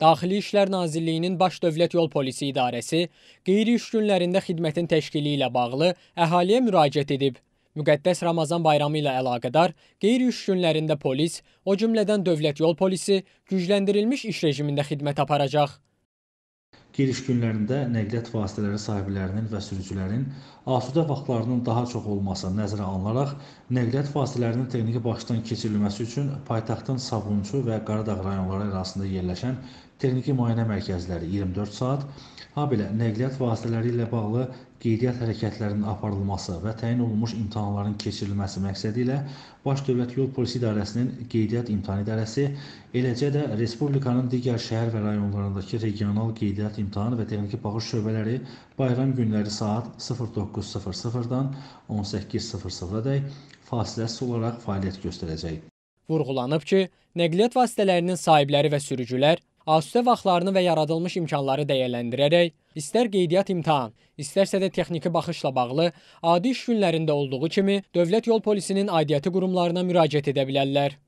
Daxili İşlər Nazirliyinin Baş Dövlət Yol Polisi İdarəsi qeyri-iş günlərində xidmətin təşkili ilə bağlı əhaliyə müraciət edib. Müqəddəs Ramazan bayramı ilə əlaqədar qeyri-iş günlərində polis, o cümlədən Dövlət Yol Polisi gücləndirilmiş iş rejimində xidmət aparacaq. Giriş günlərində nəqliyyat vasitələri sahiblərinin və sürücülərin asudə vaxtlarının daha çox olması nəzərə alınaraq nəqliyyat vasitələrinin texniki baxışdan keçirilməsi üçün paytaxtın Sabunçu və Qaradağ rayonları arasında yerləşən texniki müayinə mərkəzləri 24 saat, habelə nəqliyyat vasitələri ilə bağlı qeydiyyat hərəkətlərinin aparılması və təyin olunmuş imtahanların keçirilməsi məqsədi ilə Baş Dövlət Yol Polisi İdarəsinin Qeydiyyat İmtahan İdarəsi, eləcə də Respublikanın digər şəhər və rayonlarındakı regional qeydiyyat imtahanı İmtahan və Texniki Baxış şöbələri bayram günləri saat 09:00-dan 18:00-dək fasiləsiz olaraq fəaliyyət göstərəcək. Vurğulanıb ki, nəqliyyat vasitələrinin sahibləri və sürücülər asütə vaxtlarını və yaradılmış imkanları dəyərləndirərək istər qeydiyyat imtahan, istərsə də texniki baxışla bağlı adi iş günlərində olduğu kimi Dövlət Yol Polisinin aidiyyəti qurumlarına müraciət edə bilərlər.